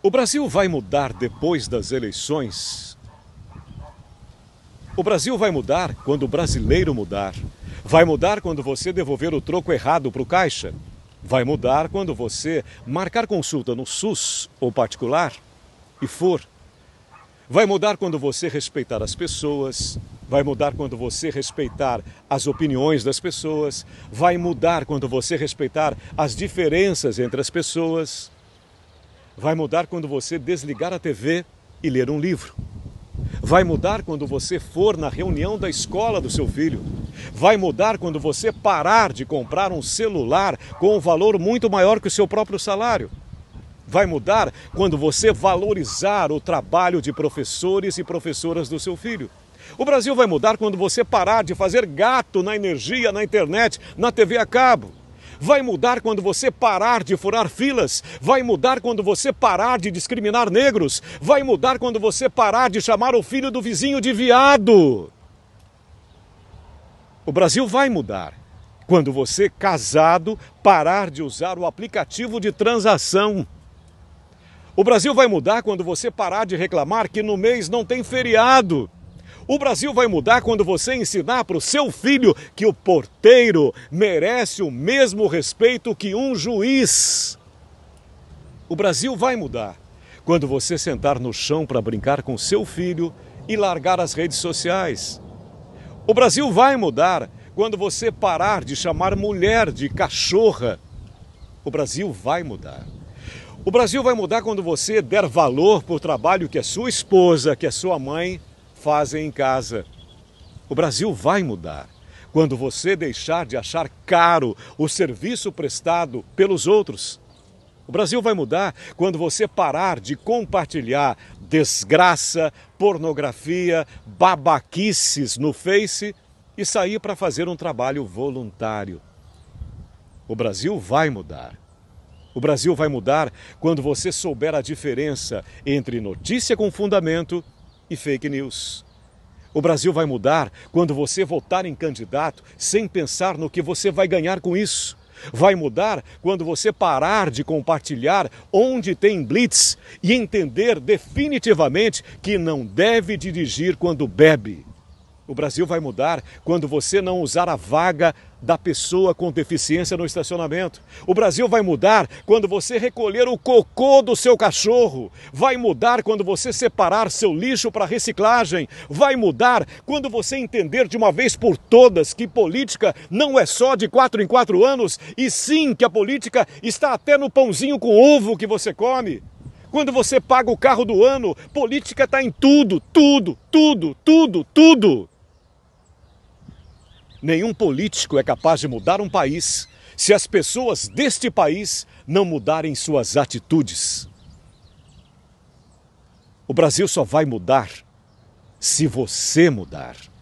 O Brasil vai mudar depois das eleições? O Brasil vai mudar quando o brasileiro mudar. Vai mudar quando você devolver o troco errado para o caixa. Vai mudar quando você marcar consulta no SUS ou particular e for. Vai mudar quando você respeitar as pessoas. Vai mudar quando você respeitar as opiniões das pessoas. Vai mudar quando você respeitar as diferenças entre as pessoas Vai mudar quando você desligar a TV e ler um livro. Vai mudar quando você for na reunião da escola do seu filho. Vai mudar quando você parar de comprar um celular com um valor muito maior que o seu próprio salário. Vai mudar quando você valorizar o trabalho de professores e professoras do seu filho. O Brasil vai mudar quando você parar de fazer gato na energia, na internet, na TV a cabo. Vai mudar quando você parar de furar filas. Vai mudar quando você parar de discriminar negros. Vai mudar quando você parar de chamar o filho do vizinho de viado. O Brasil vai mudar quando você, casado, parar de usar o aplicativo de transação. O Brasil vai mudar quando você parar de reclamar que no mês não tem feriado. O Brasil vai mudar quando você ensinar para o seu filho que o porteiro merece o mesmo respeito que um juiz. O Brasil vai mudar quando você sentar no chão para brincar com seu filho e largar as redes sociais. O Brasil vai mudar quando você parar de chamar mulher de cachorra. O Brasil vai mudar. O Brasil vai mudar quando você der valor para o trabalho que a é sua esposa, que a é sua mãe fazem em casa. O Brasil vai mudar. Quando você deixar de achar caro o serviço prestado pelos outros. O Brasil vai mudar quando você parar de compartilhar desgraça, pornografia, babaquices no Face e sair para fazer um trabalho voluntário. O Brasil vai mudar. O Brasil vai mudar quando você souber a diferença entre notícia com fundamento e fake news. O Brasil vai mudar quando você votar em candidato sem pensar no que você vai ganhar com isso. Vai mudar quando você parar de compartilhar onde tem blitz e entender definitivamente que não deve dirigir quando bebe. O Brasil vai mudar quando você não usar a vaga da pessoa com deficiência no estacionamento. O Brasil vai mudar quando você recolher o cocô do seu cachorro. Vai mudar quando você separar seu lixo para reciclagem. Vai mudar quando você entender de uma vez por todas que política não é só de quatro em quatro anos e sim que a política está até no pãozinho com ovo que você come quando você paga o carro do ano. Política está em tudo, tudo, tudo, tudo, tudo. Nenhum político é capaz de mudar um país se as pessoas deste país não mudarem suas atitudes. O Brasil só vai mudar se você mudar.